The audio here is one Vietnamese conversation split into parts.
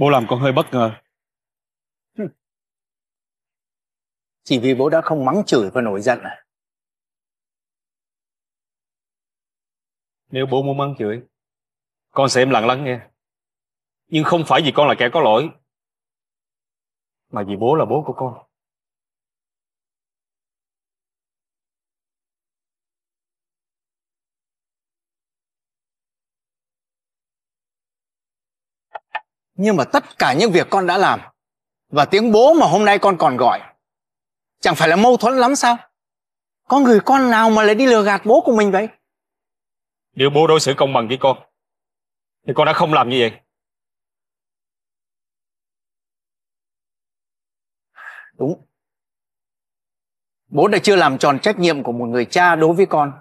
Bố làm con hơi bất ngờ. Chỉ vì bố đã không mắng chửi và nổi giận à? Nếu bố muốn mắng chửi, con sẽ im lặng lắng nghe. Nhưng không phải vì con là kẻ có lỗi, mà vì bố là bố của con. nhưng mà tất cả những việc con đã làm và tiếng bố mà hôm nay con còn gọi chẳng phải là mâu thuẫn lắm sao có người con nào mà lại đi lừa gạt bố của mình vậy nếu bố đối xử công bằng với con thì con đã không làm như vậy đúng bố đã chưa làm tròn trách nhiệm của một người cha đối với con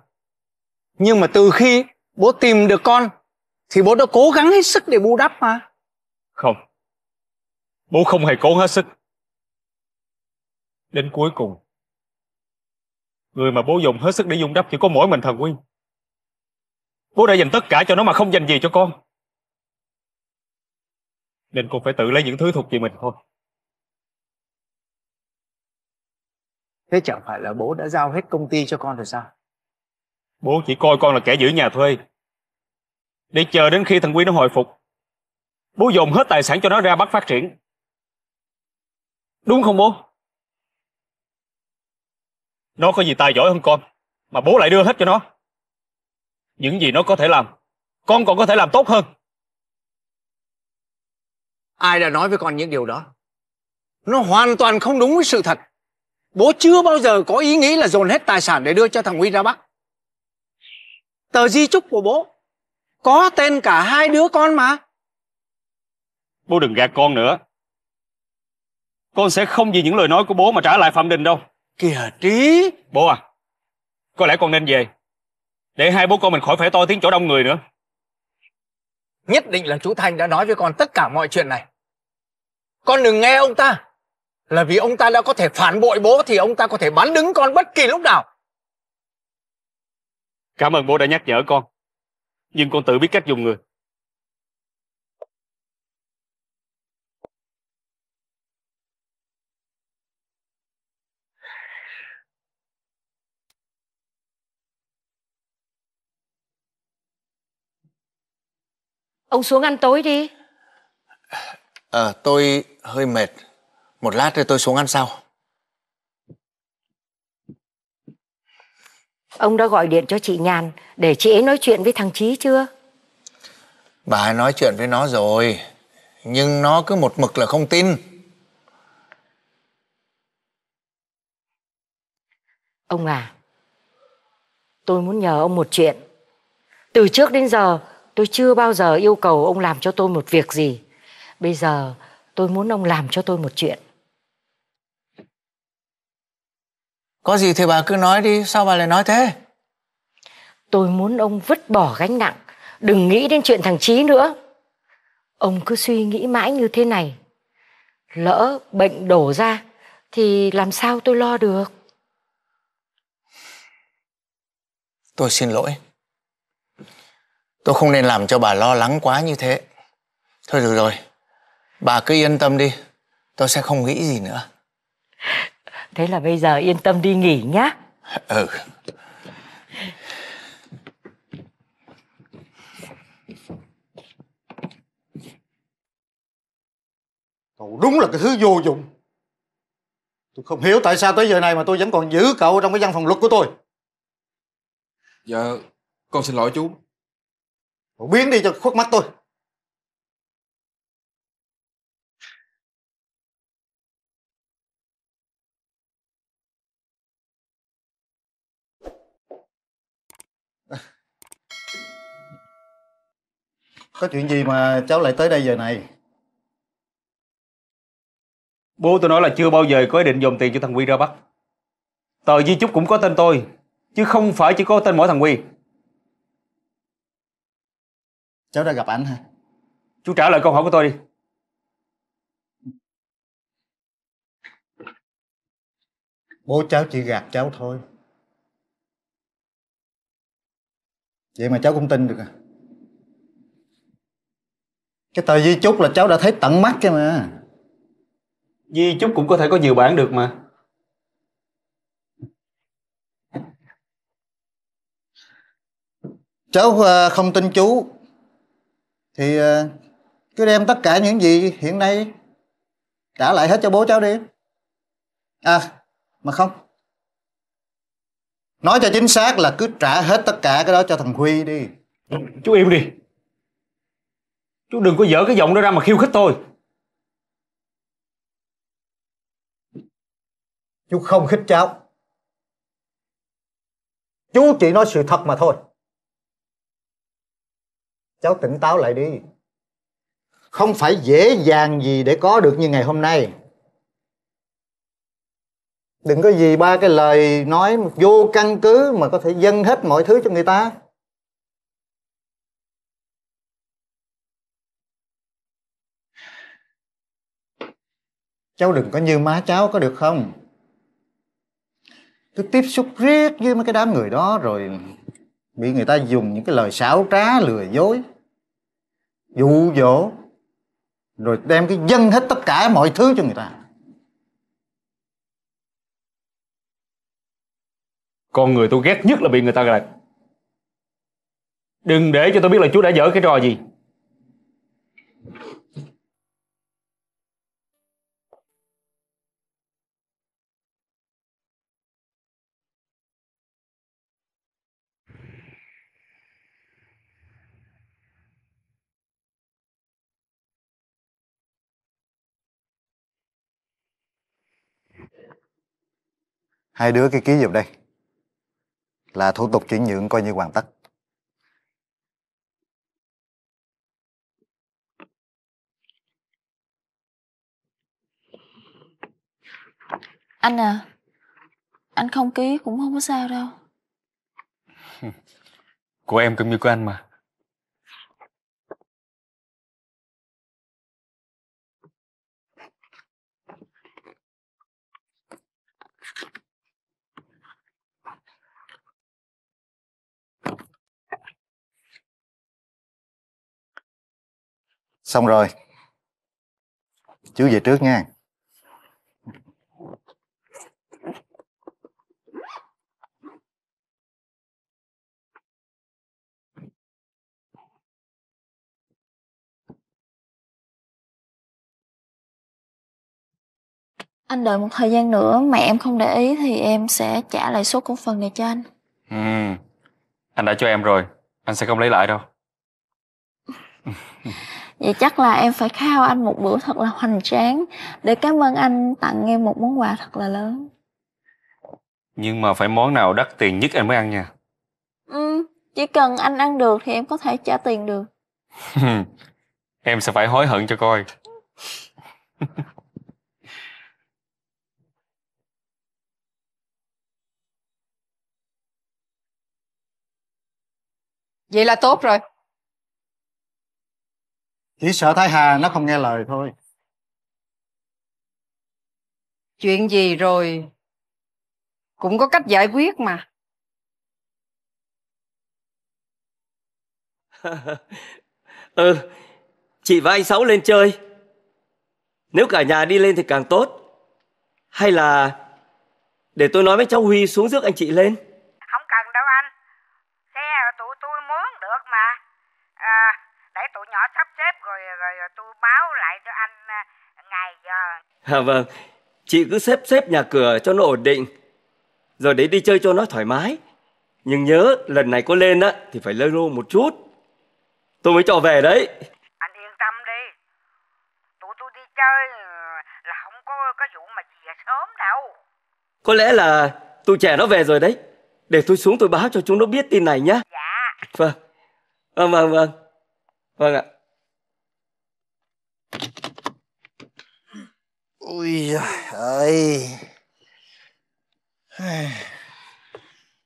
nhưng mà từ khi bố tìm được con thì bố đã cố gắng hết sức để bù đắp mà không. Bố không hề cố hết sức. Đến cuối cùng, người mà bố dùng hết sức để dung đắp chỉ có mỗi mình thần Nguyên. Bố đã dành tất cả cho nó mà không dành gì cho con. Nên con phải tự lấy những thứ thuộc về mình thôi. Thế chẳng phải là bố đã giao hết công ty cho con rồi sao? Bố chỉ coi con là kẻ giữ nhà thuê. Để chờ đến khi thần Quy nó hồi phục Bố dồn hết tài sản cho nó ra bắt phát triển. Đúng không bố? Nó có gì tài giỏi hơn con mà bố lại đưa hết cho nó. Những gì nó có thể làm, con còn có thể làm tốt hơn. Ai đã nói với con những điều đó? Nó hoàn toàn không đúng với sự thật. Bố chưa bao giờ có ý nghĩ là dồn hết tài sản để đưa cho thằng Huy ra Bắc. Tờ di chúc của bố có tên cả hai đứa con mà bố đừng gạt con nữa con sẽ không vì những lời nói của bố mà trả lại phạm đình đâu kìa trí bố à có lẽ con nên về để hai bố con mình khỏi phải to tiếng chỗ đông người nữa nhất định là chú thanh đã nói với con tất cả mọi chuyện này con đừng nghe ông ta là vì ông ta đã có thể phản bội bố thì ông ta có thể bắn đứng con bất kỳ lúc nào cảm ơn bố đã nhắc nhở con nhưng con tự biết cách dùng người Ông xuống ăn tối đi Ờ à, tôi hơi mệt Một lát nữa tôi xuống ăn sau Ông đã gọi điện cho chị Nhàn Để chị ấy nói chuyện với thằng Chí chưa Bà nói chuyện với nó rồi Nhưng nó cứ một mực là không tin Ông à Tôi muốn nhờ ông một chuyện Từ trước đến giờ tôi chưa bao giờ yêu cầu ông làm cho tôi một việc gì bây giờ tôi muốn ông làm cho tôi một chuyện có gì thì bà cứ nói đi sao bà lại nói thế tôi muốn ông vứt bỏ gánh nặng đừng nghĩ đến chuyện thằng trí nữa ông cứ suy nghĩ mãi như thế này lỡ bệnh đổ ra thì làm sao tôi lo được tôi xin lỗi Tôi không nên làm cho bà lo lắng quá như thế. Thôi được rồi, bà cứ yên tâm đi, tôi sẽ không nghĩ gì nữa. Thế là bây giờ yên tâm đi nghỉ nhá. Ừ. Cậu đúng là cái thứ vô dụng. Tôi không hiểu tại sao tới giờ này mà tôi vẫn còn giữ cậu trong cái văn phòng luật của tôi. Dạ, con xin lỗi chú biến đi cho khuất mắt tôi Có chuyện gì mà cháu lại tới đây giờ này Bố tôi nói là chưa bao giờ có ý định dồn tiền cho thằng Huy ra bắt. Tờ di chúc cũng có tên tôi Chứ không phải chỉ có tên mỗi thằng Huy Cháu đã gặp ảnh hả? Chú trả lời câu hỏi của tôi đi. Bố cháu chỉ gạt cháu thôi. Vậy mà cháu cũng tin được à? Cái tờ di chúc là cháu đã thấy tận mắt cái mà. Di chúc cũng có thể có nhiều bản được mà. Cháu ờ, không tin chú thì ờ, cứ đem tất cả những gì hiện nay trả lại hết cho bố cháu đi à mà không nói cho chính xác là cứ trả hết tất cả cái đó cho thằng huy đi chú im đi chú đừng có dở cái giọng đó ra mà khiêu khích tôi chú không khích cháu chú chỉ nói sự thật mà thôi cháu tỉnh táo lại đi không phải dễ dàng gì để có được như ngày hôm nay đừng có gì ba cái lời nói vô căn cứ mà có thể dâng hết mọi thứ cho người ta cháu đừng có như má cháu có được không tôi tiếp xúc riết với mấy cái đám người đó rồi bị người ta dùng những cái lời xảo trá lừa dối dụ dỗ rồi đem cái dân hết tất cả mọi thứ cho người ta con người tôi ghét nhất là bị người ta gạt đừng để cho tôi biết là chú đã dở cái trò gì hai đứa cái ký giùm đây là thủ tục chuyển nhượng coi như hoàn tất anh à anh không ký cũng không có sao đâu của em cũng như của anh mà xong rồi chú về trước nha anh đợi một thời gian nữa mẹ em không để ý thì em sẽ trả lại số cổ phần này cho anh ừ anh đã cho em rồi anh sẽ không lấy lại đâu vậy chắc là em phải khao anh một bữa thật là hoành tráng để cảm ơn anh tặng em một món quà thật là lớn nhưng mà phải món nào đắt tiền nhất em mới ăn nha ừ chỉ cần anh ăn được thì em có thể trả tiền được em sẽ phải hối hận cho coi vậy là tốt rồi chỉ sợ thái hà nó không nghe lời thôi chuyện gì rồi cũng có cách giải quyết mà ừ chị và anh sáu lên chơi nếu cả nhà đi lên thì càng tốt hay là để tôi nói với cháu huy xuống rước anh chị lên không cần đâu anh xe tụi tôi muốn được mà à, tụi nhỏ sắp xếp rồi rồi, rồi tôi báo lại cho anh à, ngày giờ à vâng chị cứ xếp xếp nhà cửa cho nó ổn định rồi đấy đi chơi cho nó thoải mái nhưng nhớ lần này có lên á thì phải lơi lô một chút tôi mới cho về đấy anh yên tâm đi tụi tôi đi chơi là không có có vụ mà về sớm đâu có lẽ là tụi trẻ nó về rồi đấy để tôi xuống tôi báo cho chúng nó biết tin này nhá dạ vâng vâng vâng vâng Vâng ạ. Ui giời ơi.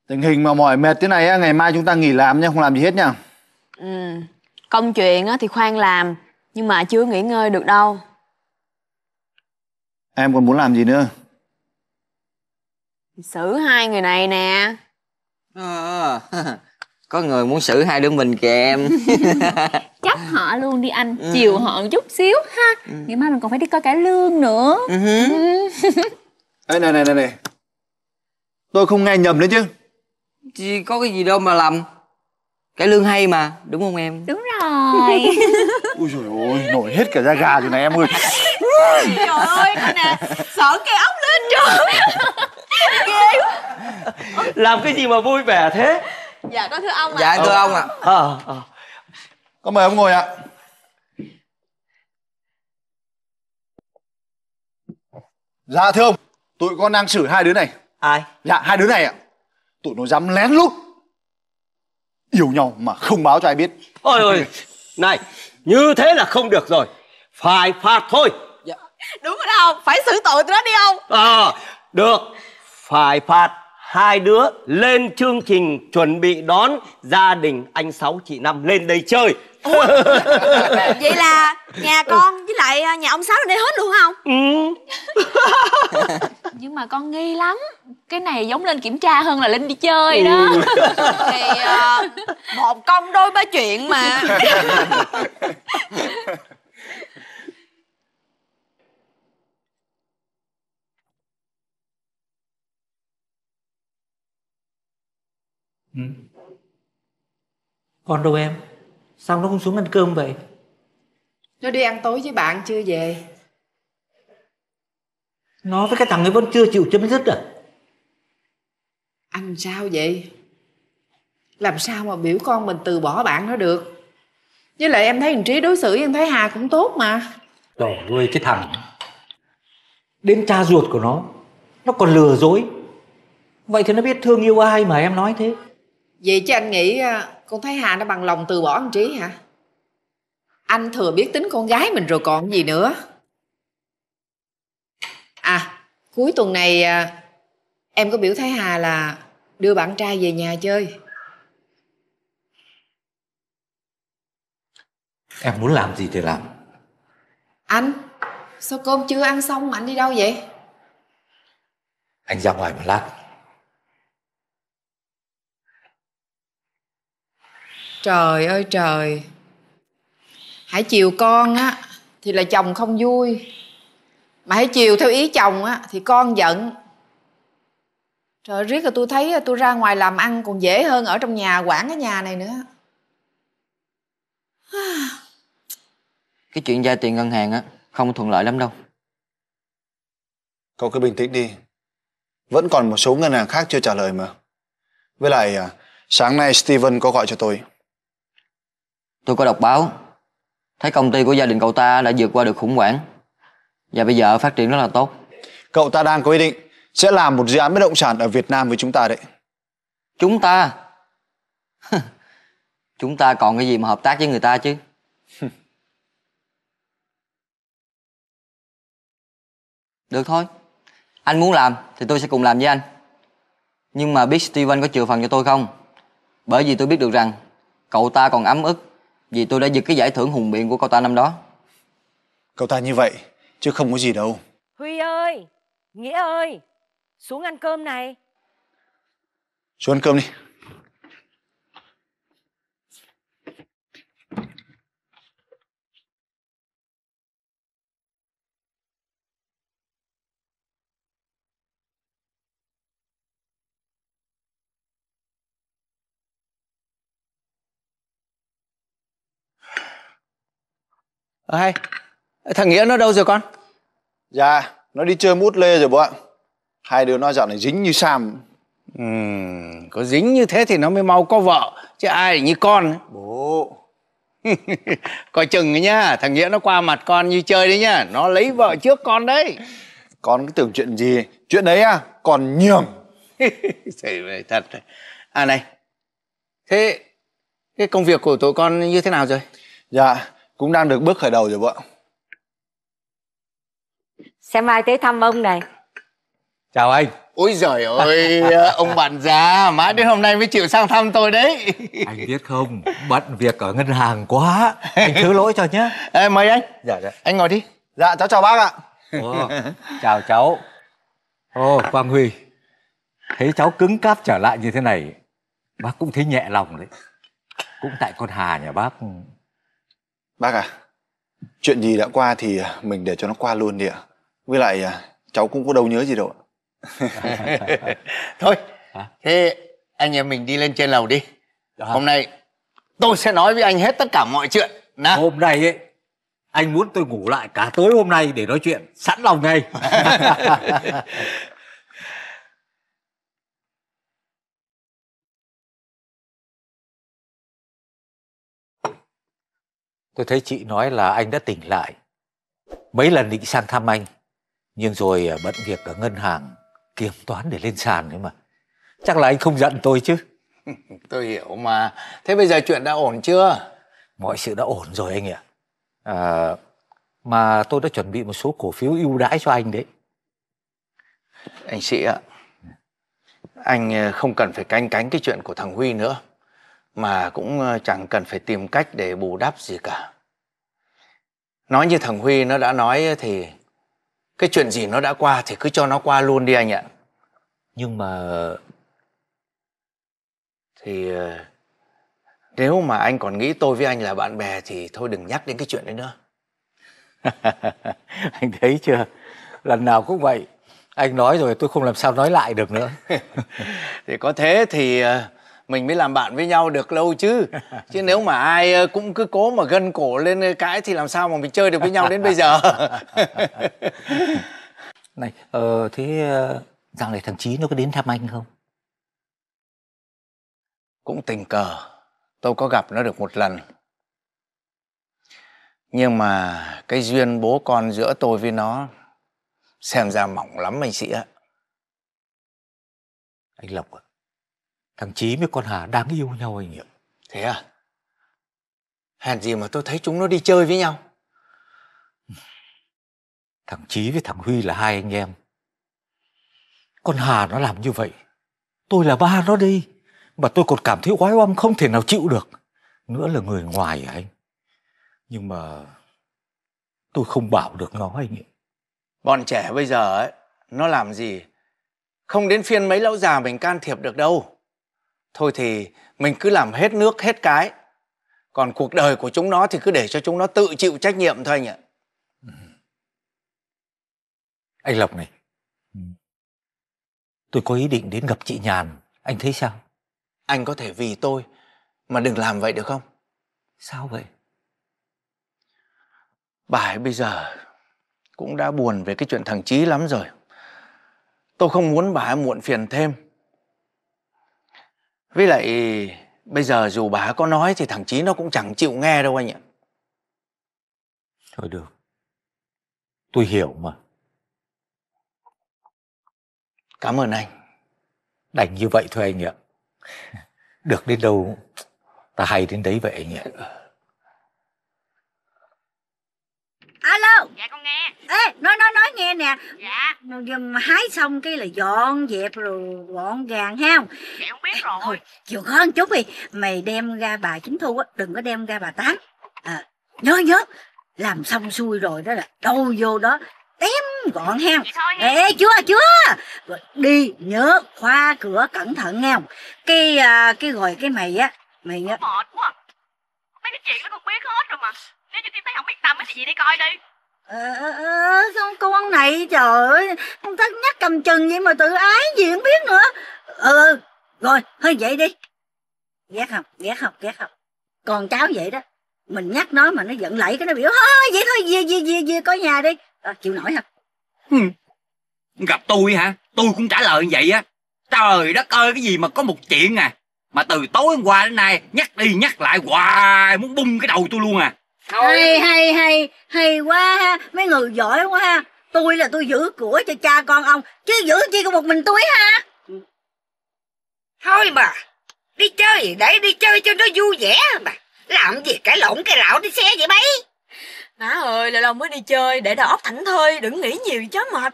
Tình hình mà mỏi mệt thế này á, ngày mai chúng ta nghỉ làm nha, không làm gì hết nha. Ừ. Công chuyện á thì khoan làm, nhưng mà chưa nghỉ ngơi được đâu. Em còn muốn làm gì nữa? xử hai người này nè. Ờ. À có người muốn xử hai đứa mình kìa em chắc họ luôn đi anh ừ. chiều họ một chút xíu ha ừ. ngày mai mình còn phải đi coi cải lương nữa ừ. ừ. Ê, này này này tôi không nghe nhầm nữa chứ chị có cái gì đâu mà lầm cải lương hay mà đúng không em đúng rồi ui trời ơi nổi hết cả da gà rồi này em ơi trời ơi nè sợ cái ốc lên trời làm cái gì mà vui vẻ thế dạ có thưa ông ạ dạ thưa ông ạ à. có mời ông ngồi ạ à. dạ thưa ông tụi con đang xử hai đứa này ai dạ hai đứa này ạ tụi nó dám lén lút yêu nhau mà không báo cho ai biết ôi ôi này như thế là không được rồi phải phạt thôi dạ. đúng rồi đó ông phải xử tội tụi nó đi ông ờ à, được phải phạt hai đứa lên chương trình chuẩn bị đón gia đình anh sáu chị năm lên đây chơi Ủa? vậy là nhà con với lại à, nhà ông sáu ở đây hết luôn không ừ. nhưng mà con nghi lắm cái này giống lên kiểm tra hơn là lên đi chơi ừ. đó thì uh, một công đôi ba chuyện mà ừ. con đâu em sao nó không xuống ăn cơm vậy nó đi ăn tối với bạn chưa về nó với cái thằng ấy vẫn chưa chịu chấm dứt à anh sao vậy làm sao mà biểu con mình từ bỏ bạn nó được với lại em thấy hình trí đối xử với em thấy hà cũng tốt mà trời ơi cái thằng đến cha ruột của nó nó còn lừa dối vậy thì nó biết thương yêu ai mà em nói thế vậy chứ anh nghĩ à, con Thái Hà nó bằng lòng từ bỏ anh Trí hả anh thừa biết tính con gái mình rồi còn gì nữa à cuối tuần này à, em có biểu Thái Hà là đưa bạn trai về nhà chơi Em muốn làm gì thì làm Anh Sao cơm chưa ăn xong mà anh đi đâu vậy Anh ra ngoài một lát trời ơi trời hãy chiều con á thì là chồng không vui mà hãy chiều theo ý chồng á thì con giận trời riết là tôi thấy tôi ra ngoài làm ăn còn dễ hơn ở trong nhà quản cái nhà này nữa cái chuyện vay tiền ngân hàng á không thuận lợi lắm đâu cậu cứ bình tĩnh đi vẫn còn một số ngân hàng khác chưa trả lời mà với lại à, sáng nay steven có gọi cho tôi Tôi có đọc báo, thấy công ty của gia đình cậu ta đã vượt qua được khủng hoảng và bây giờ phát triển rất là tốt. Cậu ta đang có ý định sẽ làm một dự án bất động sản ở Việt Nam với chúng ta đấy. Chúng ta? chúng ta còn cái gì mà hợp tác với người ta chứ? Được thôi, anh muốn làm thì tôi sẽ cùng làm với anh. Nhưng mà biết Steven có chừa phần cho tôi không? Bởi vì tôi biết được rằng cậu ta còn ấm ức vì tôi đã giật cái giải thưởng hùng biện của cậu ta năm đó Cậu ta như vậy Chứ không có gì đâu Huy ơi Nghĩa ơi Xuống ăn cơm này Xuống ăn cơm đi ờ hay thằng nghĩa nó đâu rồi con dạ nó đi chơi mút lê rồi bố ạ hai đứa nó dạo này dính như sam ừ có dính như thế thì nó mới mau có vợ chứ ai như con ấy. bố coi chừng nhá thằng nghĩa nó qua mặt con như chơi đấy nhá nó lấy vợ trước con đấy con cứ tưởng chuyện gì chuyện đấy à còn nhường thật à này thế cái công việc của tụi con như thế nào rồi dạ cũng đang được bước khởi đầu rồi vợ xem ai tới thăm ông này chào anh ôi giời ơi ông bạn già mãi đến hôm nay mới chịu sang thăm tôi đấy anh biết không bận việc ở ngân hàng quá anh thứ lỗi cho nhé Ê, mời anh dạ dạ anh ngồi đi dạ cháu chào bác ạ Ồ, chào cháu ô quang huy thấy cháu cứng cáp trở lại như thế này bác cũng thấy nhẹ lòng đấy cũng tại con hà nhà bác Bác à, chuyện gì đã qua thì à, mình để cho nó qua luôn đi ạ. Với lại à, cháu cũng có đâu nhớ gì đâu ạ. Thôi, Hả? thế anh em mình đi lên trên lầu đi. Đó. Dạ. Hôm nay tôi sẽ nói với anh hết tất cả mọi chuyện. Nào. Hôm nay ấy, anh muốn tôi ngủ lại cả tối hôm nay để nói chuyện. Sẵn lòng ngay. Tôi thấy chị nói là anh đã tỉnh lại. Mấy lần định sang thăm anh, nhưng rồi à, bận việc ở ngân hàng kiểm toán để lên sàn ấy mà. Chắc là anh không giận tôi chứ. tôi hiểu mà. Thế bây giờ chuyện đã ổn chưa? Mọi sự đã ổn rồi anh ạ. À, mà tôi đã chuẩn bị một số cổ phiếu ưu đãi cho anh đấy. Anh sĩ ạ, anh à, không cần phải canh cánh cái chuyện của thằng Huy nữa mà cũng ờ, chẳng cần phải tìm cách để bù đắp gì cả nói như thằng huy nó đã nói thì cái chuyện gì nó đã qua thì cứ cho nó qua luôn đi anh ạ nhưng mà thì ờ, nếu mà anh còn nghĩ tôi với anh là bạn bè thì thôi đừng nhắc đến cái chuyện đấy nữa anh thấy chưa lần nào cũng vậy anh nói rồi tôi không làm sao nói lại được nữa thì có thế thì ờ, mình mới làm bạn với nhau được lâu chứ chứ nếu mà ai ờ, cũng cứ cố mà gân cổ lên ờ, cãi thì làm sao mà mình chơi được với nhau đến bây giờ này ờ, thế rằng ờ, này thằng chí nó có đến thăm anh không cũng tình cờ tôi có gặp nó được một lần nhưng mà cái duyên bố con giữa tôi với nó xem ra mỏng lắm anh sĩ ạ anh lộc ạ Thằng Chí với con Hà đáng yêu nhau anh ạ. Thế à? Hèn gì mà tôi thấy chúng nó đi chơi với nhau. Thằng Chí với thằng Huy là hai anh em. Con Hà nó làm như vậy. Tôi là ba nó đi. Mà tôi còn cảm thấy oái oăm không thể nào chịu được. Nữa là người ngoài à anh. Nhưng mà tôi không bảo được nó anh ạ. Bọn trẻ bây giờ ấy, nó làm gì? Không đến phiên mấy lão già mình can thiệp được đâu thôi thì mình cứ làm hết nước hết cái còn cuộc đời của chúng nó thì cứ để cho chúng nó tự chịu trách nhiệm thôi anh ạ ừ. anh lộc này ừ. tôi có ý định đến gặp chị nhàn anh thấy sao anh có thể vì tôi mà đừng làm vậy được không sao vậy bà ấy bây giờ cũng đã buồn về cái chuyện thằng chí lắm rồi tôi không muốn bà ấy muộn phiền thêm với lại bây giờ dù bà có nói thì thằng chí nó cũng chẳng chịu nghe đâu anh ạ thôi được tôi hiểu mà cảm ơn anh đành như vậy thôi anh ạ được đến đâu ta hay đến đấy vậy anh ạ không dạ con nghe ê nói nói nói nghe nè dạ hái xong cái là dọn dẹp rồi gọn gàng ha không dạ không biết rồi chịu khó một chút đi mày đem ra bà chính thu á đừng có đem ra bà tám à, nhớ nhớ làm xong xuôi rồi đó là đâu vô đó tém gọn heo ê chưa chưa rồi đi nhớ khóa cửa cẩn thận nghe không cái à, cái rồi cái mày á mày nhớ mệt quá mấy cái chuyện nó con biết hết rồi mà nếu như tim thấy không biết tâm thì gì đi coi đi À, con con này trời ơi con thắc nhắc cầm chừng vậy mà tự ái gì không biết nữa ừ rồi hơi vậy đi ghét không ghét không ghét không còn cháu vậy đó mình nhắc nó mà nó giận lẫy cái nó biểu thôi vậy thôi về về về về coi nhà đi à, chịu nổi không? ừ. gặp tôi hả tôi cũng trả lời như vậy á trời đất ơi cái gì mà có một chuyện à mà từ tối hôm qua đến nay nhắc đi nhắc lại hoài muốn bung cái đầu tôi luôn à thôi hay hay hay hay quá ha mấy người giỏi quá ha tôi là tôi giữ của cho cha con ông chứ giữ chi của một mình tôi ha thôi mà đi chơi để đi chơi cho nó vui vẻ mà làm gì cãi lộn cái lão đi xe vậy mấy má ơi là lâu mới đi chơi để đầu óc thảnh thơi đừng nghĩ nhiều chớ mệt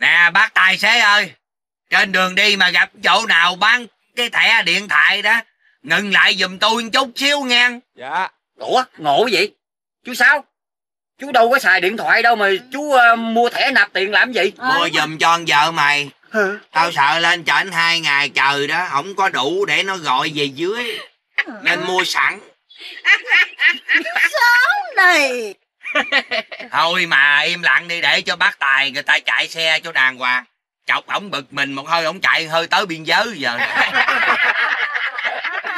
nè bác tài xế ơi trên đường đi mà gặp chỗ nào bán cái thẻ điện thoại đó ngừng lại giùm tôi chút xíu ngang dạ ủa ngộ vậy chú sao chú đâu có xài điện thoại đâu mà chú uh, mua thẻ nạp tiền làm gì ờ. mua giùm cho con vợ mày tao sợ lên trển hai ngày trời đó không có đủ để nó gọi về dưới nên mua sẵn sớm này thôi mà im lặng đi để cho bác tài người ta chạy xe cho đàng hoàng chọc ổng bực mình một hơi ổng chạy hơi tới biên giới giờ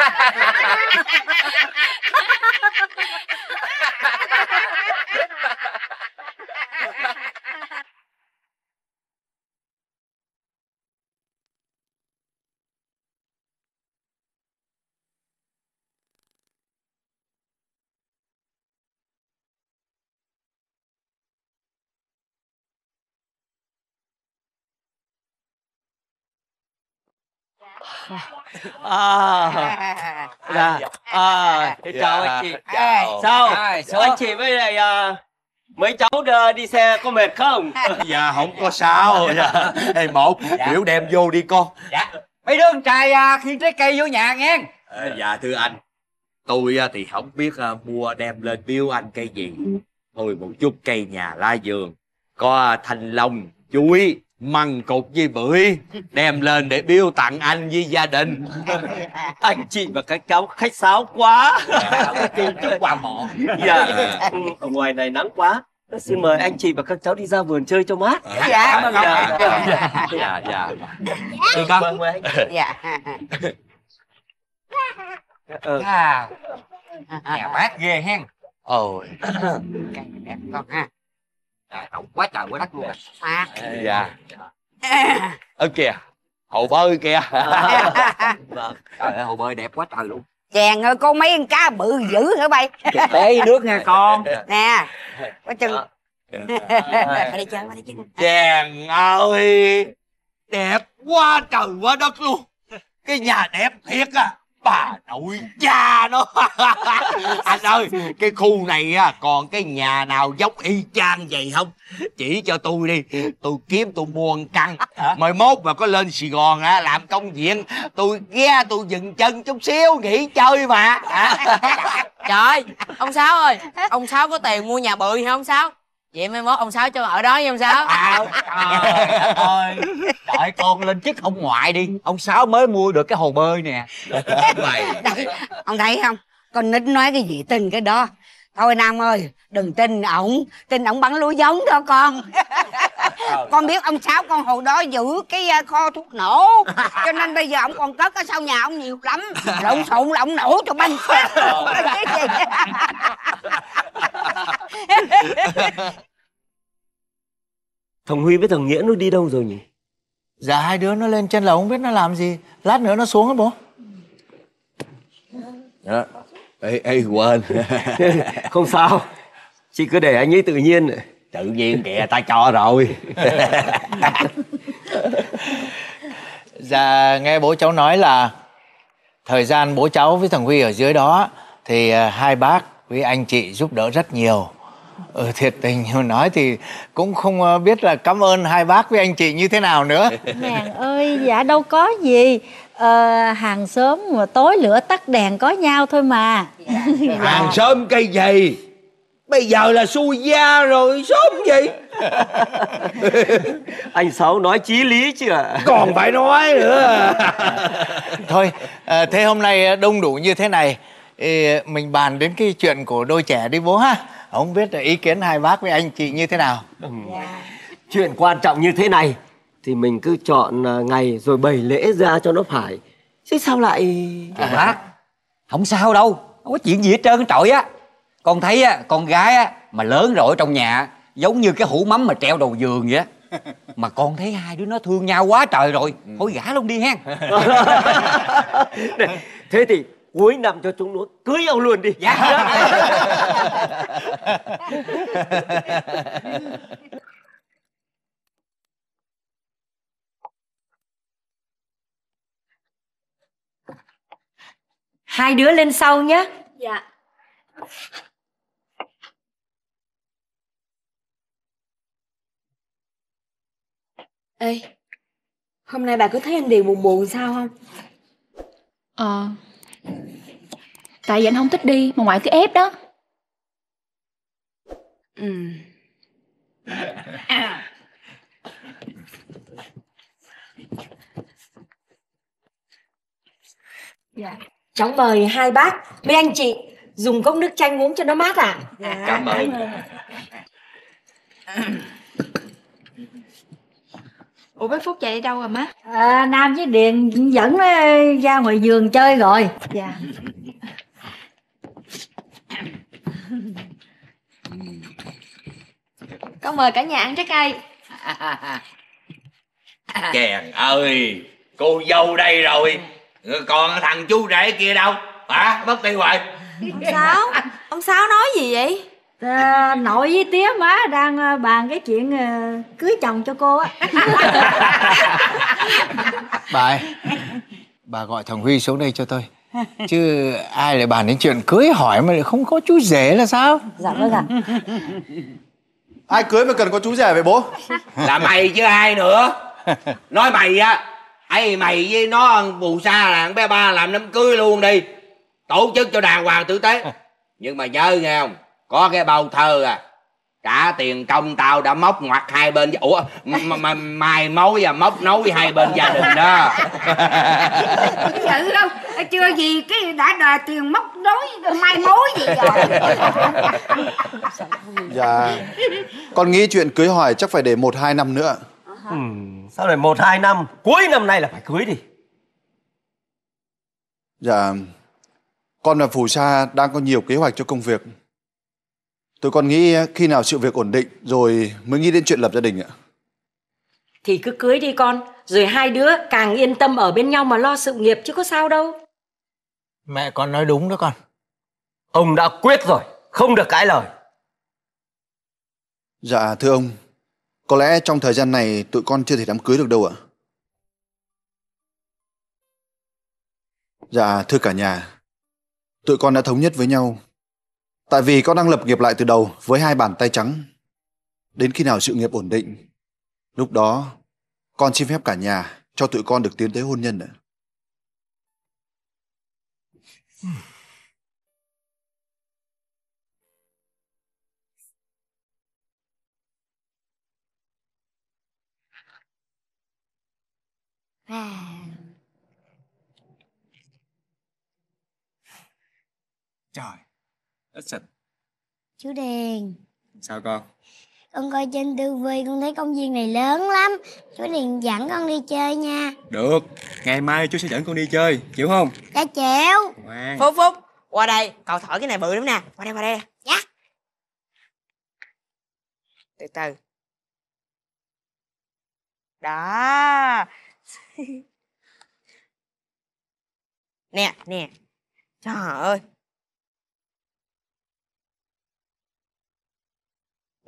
Ha ha ha à, dạ. dạ à, dạ, chào anh chị chào. Dạ. Dạ. sao dạ. anh chị với này à, mấy cháu ờ, đi xe có mệt không dạ không có sao dạ Ê, một dạ. biểu đem vô đi con dạ mấy đứa con trai à, khi trái cây vô nhà nghe à, dạ thưa anh tôi à, thì không biết à, mua đem lên biếu anh cây gì thôi một chút cây nhà la giường có à, thanh long chuối măng cột dây bưởi đem lên để biêu tặng anh với gia đình anh chị và các cháu khách sáo quá quà mỏ dạ. dạ ở ngoài này nắng quá dạ, xin mời anh chị và các cháu đi ra vườn chơi cho mát dạ dạ dạ dạ dạ đi con dạ, dạ. Vâng. nhà bác ừ. ghê hen ôi con ha rộng quá trời quá đất luôn à dạ ơ kìa hồ bơi kìa vâng. trời ơi hồ bơi đẹp quá trời luôn chàng ơi con mấy con cá bự dữ hả bay tế nước nha con nè quá chân đi chơi đi chơi chàng ơi đẹp quá trời quá đất luôn cái nhà đẹp thiệt à bà nội cha nó anh ơi cái khu này á còn cái nhà nào giống y chang vậy không chỉ cho tôi đi tôi kiếm tôi mua một căn mời mốt mà có lên sài gòn á làm công việc tôi ghé tôi dừng chân chút xíu nghỉ chơi mà trời ông sáu ơi ông sáu có tiền mua nhà bự hay không sáu vậy mai mốt ông sáu cho ở đó với ông sáu à, trời ơi đợi con lên chức ông ngoại đi ông sáu mới mua được cái hồ bơi nè mày ông thấy không con nít nói cái gì tin cái đó thôi nam ơi đừng tin ổng tin ổng bắn lúa giống đó con Ờ, con biết ông sáu con hồi đó giữ cái ờ, kho thuốc nổ cho nên bây giờ ông còn cất ở sau nhà ông nhiều lắm lộn xộn là nổ cho banh thằng huy với thằng nghĩa nó đi đâu rồi nhỉ dạ hai đứa nó lên trên lầu không biết nó làm gì lát nữa nó xuống á bố đó ấy ấy quên không sao chị cứ để anh ấy tự nhiên tự nhiên kìa ta cho rồi dạ nghe bố cháu nói là thời gian bố cháu với thằng huy ở dưới đó thì à, hai bác với anh chị giúp đỡ rất nhiều ừ, thiệt tình nói thì cũng không à, biết là cảm ơn hai bác với anh chị như thế nào nữa nàng ơi dạ đâu có gì ờ, hàng xóm mà tối lửa tắt đèn có nhau thôi mà dạ. hàng xóm cây gì bây giờ là xui gia rồi sớm gì anh sáu nói chí lý chứ à còn phải nói nữa thôi ờ, thế hôm nay ờ, đông đủ như thế này mình bàn đến cái chuyện của đôi trẻ đi bố ha không biết là ý kiến hai bác với anh chị như thế nào yeah. chuyện quan trọng như thế này thì mình cứ chọn ờ, ngày rồi bày lễ ra cho nó phải chứ sao lại à, bác không sao đâu không có chuyện gì hết trơn trội á con thấy á con gái á mà lớn rồi ở trong nhà giống như cái hũ mắm mà treo đầu giường vậy á mà con thấy hai đứa nó thương nhau quá trời rồi thôi ừ. gả luôn đi hen thế thì cuối năm cho chúng nó cưới ông luôn đi dạ hai đứa lên sau nhé dạ Ê, hôm nay bà cứ thấy anh Điền buồn buồn sao không? Ờ, tại vì anh không thích đi mà ngoại cứ ép đó. Ừ. À. Dạ. Cháu mời hai bác với anh chị dùng cốc nước chanh uống cho nó mát À? Dạ, cảm ơn. Cảm ơn. Ủa bé Phúc chạy đi đâu rồi má? À, Nam với Điền dẫn nó ờ, ra ngoài giường chơi rồi. Dạ. Con mời cả nhà ăn trái cây. Chèn ơi, cô dâu đây rồi. Còn thằng chú rể kia đâu? Hả? Mất tiêu rồi. Ông Sáu, ông Sáu nói gì vậy? à, nội với tía má đang ờ, bàn cái chuyện ờ, cưới chồng cho cô á bà ơi, bà gọi thằng huy xuống đây cho tôi chứ ai lại bàn đến chuyện cưới hỏi mà lại không có chú rể là sao dạ vâng ạ ai cưới mà cần có chú rể vậy bố là mày chứ ai nữa nói mày á hay mày với nó bù xa là bé ba làm đám cưới luôn đi tổ chức cho đàng hoàng tử tế nhưng mà nhớ nghe không có cái bao thơ à trả tiền công tao đã móc ngoặt hai bên ủa mà mà mai mối và móc nối hai bên gia đình đó sự đâu chưa gì cái đã đòi tiền móc nối mai mối gì rồi dạ con nghĩ chuyện cưới hỏi chắc phải để một hai năm nữa ừ, sao lại một hai năm cuối năm nay là phải cưới đi dạ con và phù sa đang có nhiều kế hoạch cho công việc Tôi còn nghĩ ờ, khi nào sự việc ổn định rồi mới nghĩ đến chuyện lập gia đình ạ. Thì cứ cưới đi con, rồi hai đứa càng yên tâm ở bên nhau mà lo sự nghiệp chứ có sao đâu. Mẹ con nói đúng đó con. Ông đã quyết rồi, không được cãi lời. Dạ thưa ông, có lẽ trong thời gian này tụi con chưa thể đám cưới được đâu ạ. Dạ thưa cả nhà, tụi con đã thống nhất với nhau Tại vì con đang lập nghiệp lại từ đầu với hai bàn tay trắng. Đến khi nào sự nghiệp ổn định, lúc đó con xin phép cả nhà cho tụi con được tiến tới hôn nhân nữa. Trời ít chú đèn sao con con coi trên tư vi con thấy công viên này lớn lắm chú đèn dẫn con đi chơi nha được ngày mai chú sẽ dẫn con đi chơi chịu không dạ chịu Ngoan. phúc phúc qua đây cậu thổi cái này bự lắm nè qua đây qua đây dạ từ từ đó nè nè trời ơi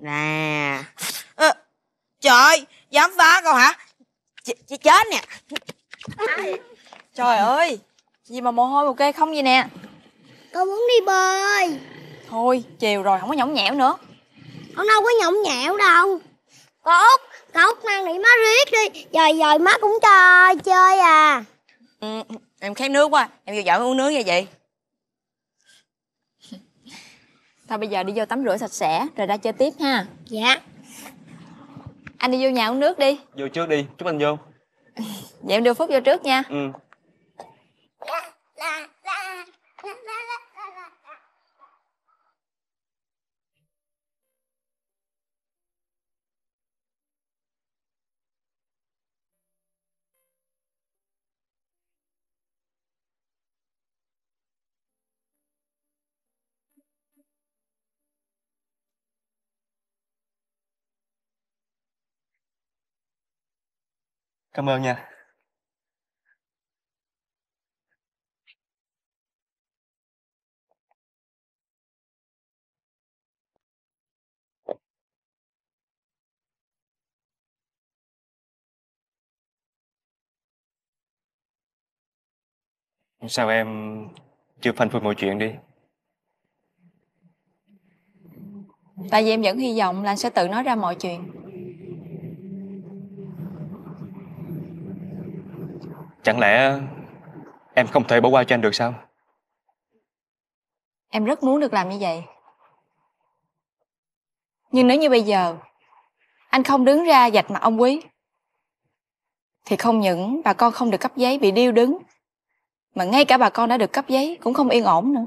nè à, trời dám phá con hả chị, chị chết nè trời ơi gì mà mồ hôi một cây không vậy nè con muốn đi bơi thôi chiều rồi không có nhõng nhẽo nữa con đâu có nhõng nhẽo đâu con út con út mang nỉ má riết đi rồi rồi má cũng cho chơi à ừ, em khát nước quá em vô dạo uống nước vậy vậy Thôi bây giờ đi vô tắm rửa sạch sẽ rồi ra chơi tiếp ha. Dạ. Anh đi vô nhà uống nước đi. Vô trước đi, chúc anh vô. Vậy em đưa Phúc vô trước nha. Ừ. Dạ, dạ. cảm ơn nha Sao em chưa phanh phui mọi chuyện đi Tại vì em vẫn hy vọng là anh sẽ tự nói ra mọi chuyện Chẳng lẽ em không thể bỏ qua cho anh được sao? Em rất muốn được làm như vậy Nhưng nếu như bây giờ Anh không đứng ra dạch mặt ông Quý Thì không những bà con không được cấp giấy bị điêu đứng Mà ngay cả bà con đã được cấp giấy cũng không yên ổn nữa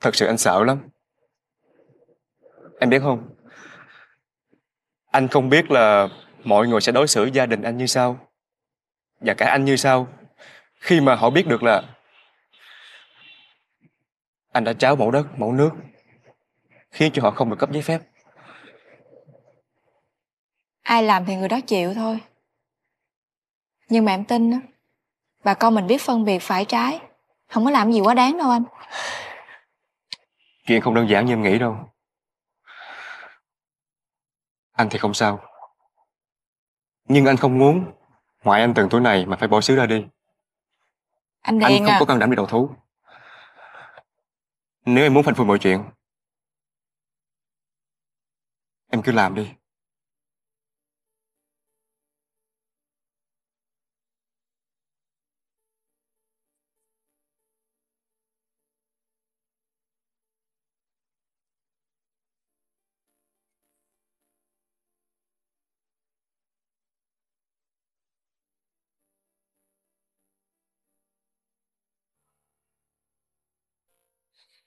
Thật sự anh sợ lắm Em biết không anh không biết là mọi người sẽ đối xử gia đình anh như sao và cả anh như sao khi mà họ biết được là anh đã cháo mẫu đất mẫu nước khiến cho họ không được cấp giấy phép ai làm thì người đó chịu thôi nhưng mà em tin đó, bà con mình biết phân biệt phải trái không có làm gì quá đáng đâu anh chuyện không đơn giản như em nghĩ đâu anh thì không sao Nhưng anh không muốn Ngoại anh từng tuổi này mà phải bỏ xứ ra đi Anh Anh không à. có can đảm đi đầu thú Nếu em muốn phanh phui mọi chuyện Em cứ làm đi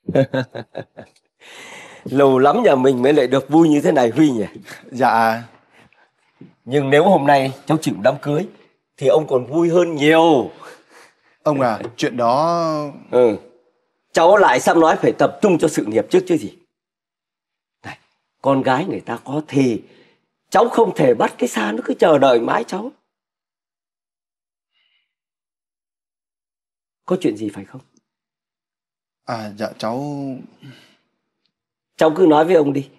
Lâu lắm nhà mình mới lại được vui như thế này Huy nhỉ? Dạ. Nhưng nếu hôm nay cháu chịu đám cưới thì ông còn vui hơn nhiều. Ông à, chuyện đó... Ừ. Cháu lại sắp nói phải tập trung cho sự nghiệp trước chứ gì. Này, con gái người ta có thì cháu không thể bắt cái xa nó cứ chờ đợi mãi cháu. Có chuyện gì phải không? À dạ cháu Cháu cứ nói với ông đi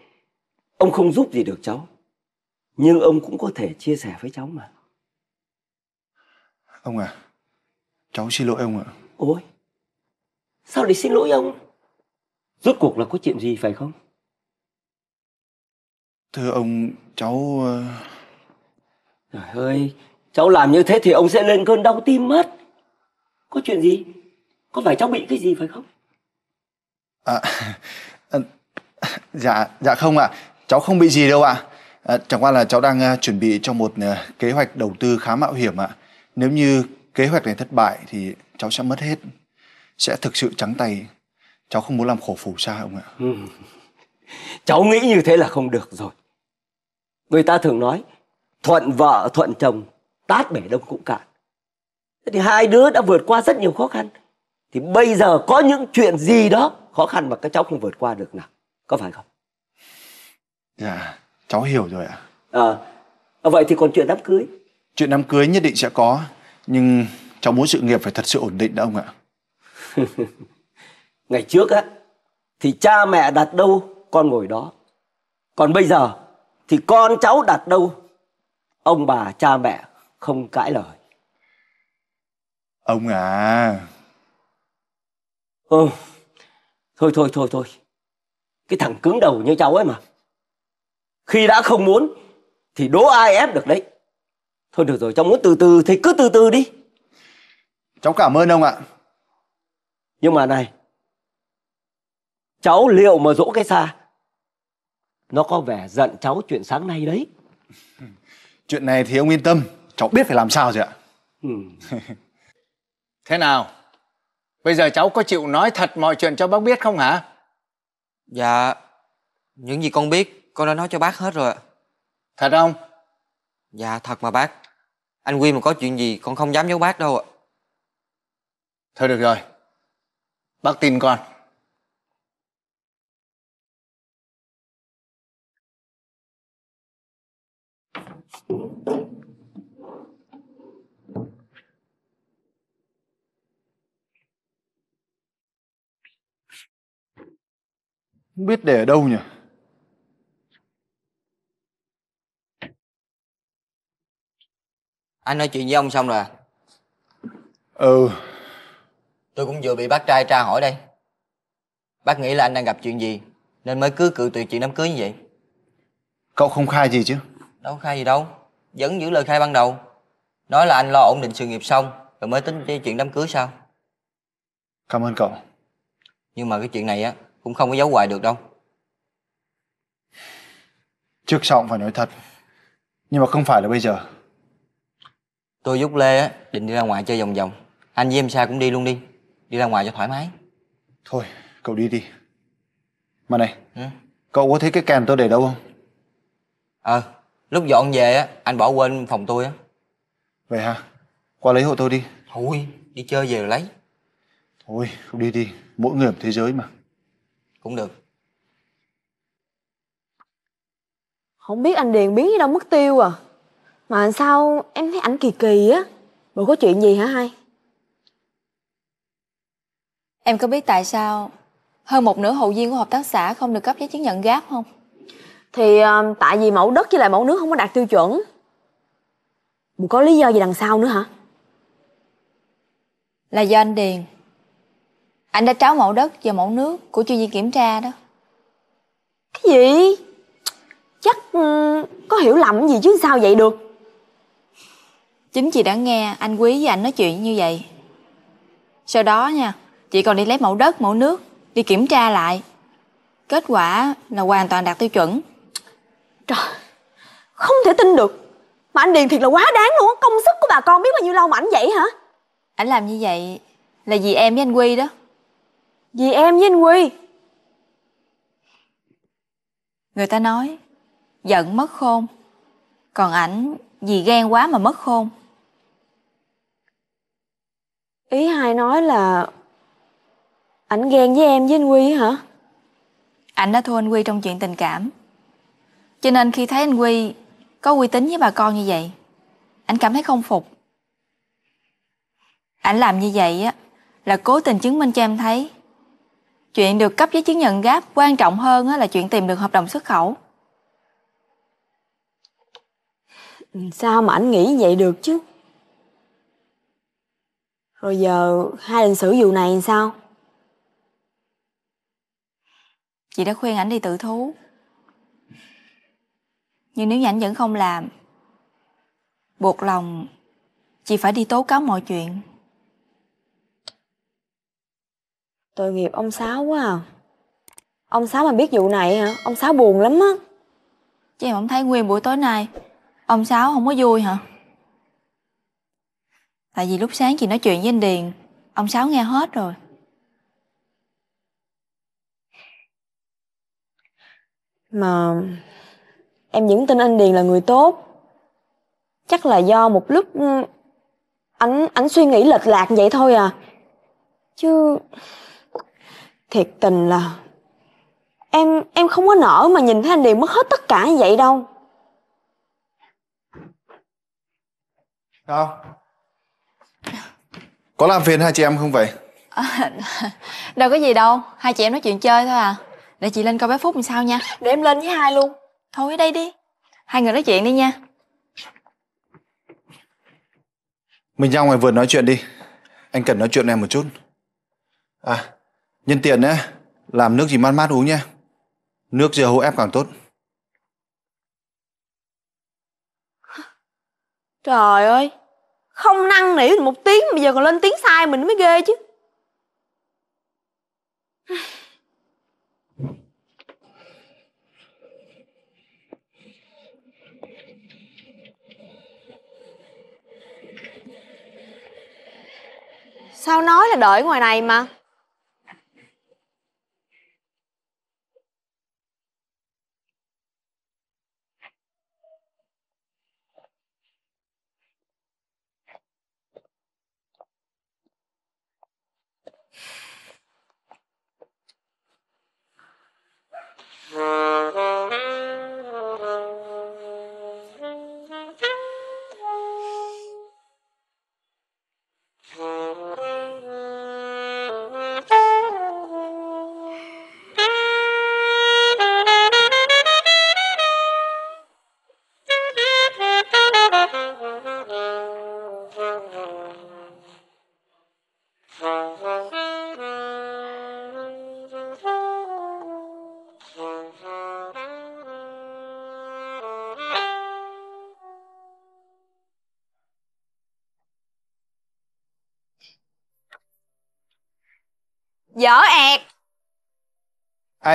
Ông không giúp gì được cháu Nhưng ông cũng có thể chia sẻ với cháu mà Ông à Cháu xin lỗi ông ạ Ôi Sao lại xin lỗi ông Rốt cuộc là có chuyện gì phải không Thưa ông cháu ờ, Trời ơi Cháu làm như thế thì ông sẽ lên cơn đau tim mất Có chuyện gì Có phải cháu bị cái gì phải không À, dạ dạ không ạ, à. cháu không bị gì đâu ạ. À. À, chẳng qua là cháu đang à, chuẩn bị cho một à, kế hoạch đầu tư khá mạo hiểm ạ. À. Nếu như kế hoạch này thất bại thì cháu sẽ mất hết, sẽ thực sự trắng tay. Cháu không muốn làm khổ phù sa ông ạ. Ừ. Cháu nghĩ như thế là không được rồi. Người ta thường nói thuận vợ thuận chồng tát bể đông cũng cạn. Thế thì hai đứa đã vượt qua rất nhiều khó khăn. Thì bây giờ có những chuyện gì đó khó khăn mà các cháu không vượt qua được nào có phải không dạ cháu hiểu rồi ạ à, vậy thì còn chuyện đám cưới chuyện đám cưới nhất định sẽ có nhưng cháu muốn sự nghiệp phải thật sự ổn định đó ông ạ ngày trước á thì cha mẹ đặt đâu con ngồi đó còn bây giờ thì con cháu đặt đâu ông bà cha mẹ không cãi lời ông à ừ. Thôi thôi thôi thôi Cái thằng cứng đầu như cháu ấy mà Khi đã không muốn Thì đố ai ép được đấy Thôi được rồi cháu muốn từ từ thì cứ từ từ đi Cháu cảm ơn ông ạ Nhưng mà này Cháu liệu mà dỗ cái xa Nó có vẻ giận cháu chuyện sáng nay đấy Chuyện này thì ông yên tâm Cháu biết phải làm sao rồi ạ ừ. Thế nào Bây giờ cháu có chịu nói thật mọi chuyện cho bác biết không hả? Dạ, những gì con biết con đã nói cho bác hết rồi ạ. Thật không? Dạ, thật mà bác. Anh Quy mà có chuyện gì con không dám giấu bác đâu ạ. Thôi được rồi, bác tin con. Không biết để ở đâu nhỉ? Anh nói chuyện với ông xong rồi à? Ừ Tôi cũng vừa bị bác trai tra hỏi đây Bác nghĩ là anh đang gặp chuyện gì Nên mới cứ cự tuyệt chuyện đám cưới như vậy Cậu không khai gì chứ Đâu khai gì đâu Vẫn giữ lời khai ban đầu Nói là anh lo ổn định sự nghiệp xong Rồi mới tính chuyện đám cưới sao Cảm ơn cậu Nhưng mà cái chuyện này á cũng không có giấu hoài được đâu trước sau cũng phải nói thật nhưng mà không phải là bây giờ tôi giúp lê á định đi ra ngoài chơi vòng vòng anh với em sa cũng đi luôn đi đi ra ngoài cho thoải mái thôi cậu đi đi mà này ừ? cậu có thấy cái kèn tôi để đâu không ờ à, lúc dọn về á anh bỏ quên phòng tôi á vậy hả qua lấy hộ tôi đi thôi đi chơi về rồi lấy thôi không đi đi mỗi người một thế giới mà cũng được không biết anh điền biến đi đâu mất tiêu à mà sao em thấy ảnh kỳ kỳ á rồi có chuyện gì hả hai em có biết tại sao hơn một nửa hậu viên của hợp tác xã không được cấp giấy chứng nhận gáp không thì ờ, tại vì mẫu đất với lại mẫu nước không có đạt tiêu chuẩn mà có lý do gì đằng sau nữa hả là do anh điền anh đã tráo mẫu đất và mẫu nước của chuyên viên kiểm tra đó Cái gì? Chắc ừ, có hiểu lầm gì chứ sao vậy được Chính chị đã nghe anh Quý và anh nói chuyện như vậy Sau đó nha Chị còn đi lấy mẫu đất, mẫu nước Đi kiểm tra lại Kết quả là hoàn toàn đạt tiêu chuẩn Trời Không thể tin được Mà anh Điền thiệt là quá đáng luôn Công sức của bà con biết bao nhiêu lâu mà anh vậy hả anh làm như vậy Là vì em với anh Quy đó vì em với anh Huy Người ta nói Giận mất khôn Còn ảnh vì ghen quá mà mất khôn Ý hai nói là Ảnh ghen với em với anh Huy hả? Ảnh đã thua anh Huy trong chuyện tình cảm Cho nên khi thấy anh Huy Có uy tín với bà con như vậy Ảnh cảm thấy không phục Ảnh làm như vậy á Là cố tình chứng minh cho em thấy chuyện được cấp giấy chứng nhận gáp quan trọng hơn là chuyện tìm được hợp đồng xuất khẩu sao mà anh nghĩ vậy được chứ rồi giờ hai định xử vụ này sao chị đã khuyên ảnh đi tự thú nhưng nếu như ảnh vẫn không làm buộc lòng chị phải đi tố cáo mọi chuyện Tội nghiệp ông Sáu quá à Ông Sáu mà biết vụ này hả Ông Sáu buồn lắm á Chứ em không thấy nguyên buổi tối nay Ông Sáu không có vui hả Tại vì lúc sáng chị nói chuyện với anh Điền Ông Sáu nghe hết rồi Mà Em vẫn tin anh Điền là người tốt Chắc là do một lúc Anh, ừ, anh suy nghĩ lệch lạc vậy thôi à Chứ thiệt tình là em em không có nỡ mà nhìn thấy anh điền mất hết tất cả như vậy đâu sao có làm phiền hai chị em không vậy à, đâu có gì đâu hai chị em nói chuyện chơi thôi à để chị lên coi bé phúc làm sao nha để em lên với hai luôn thôi ở đây đi hai người nói chuyện đi nha mình ra ngoài vườn nói chuyện đi anh cần nói chuyện em một chút à Nhân tiện nhé làm nước gì mát mát uống nhé. Nước dừa hô ép càng tốt. Trời ơi, không năng nỉ một tiếng mà giờ còn lên tiếng sai mình mới ghê chứ. Sao nói là đợi ngoài này mà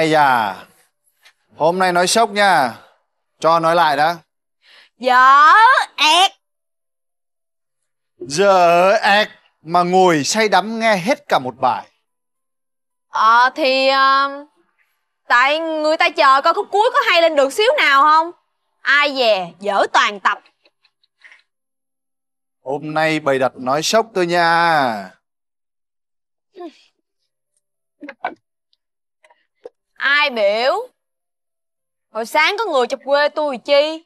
Ây da Hôm nay nói sốc nha Cho nói lại đã Dở ẹt Dở ẹt Mà ngồi say đắm nghe hết cả một bài Ờ à, thì uh, Tại người ta chờ coi khúc cuối có hay lên được xíu nào không Ai về dở toàn tập Hôm nay bày đặt nói sốc tôi nha ai biểu hồi sáng có người chọc quê tôi chi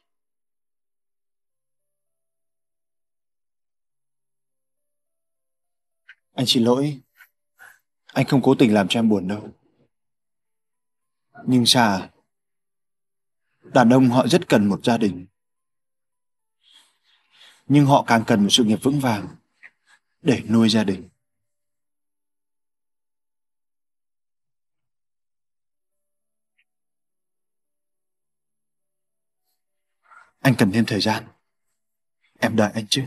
anh xin lỗi anh không cố tình làm cho em buồn đâu nhưng xà đàn ông họ rất cần một gia đình nhưng họ càng cần một sự nghiệp vững vàng để nuôi gia đình Anh cần thêm thời gian. Em đợi anh chứ.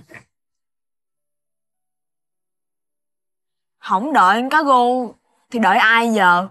Không đợi anh cá gô thì đợi ai giờ?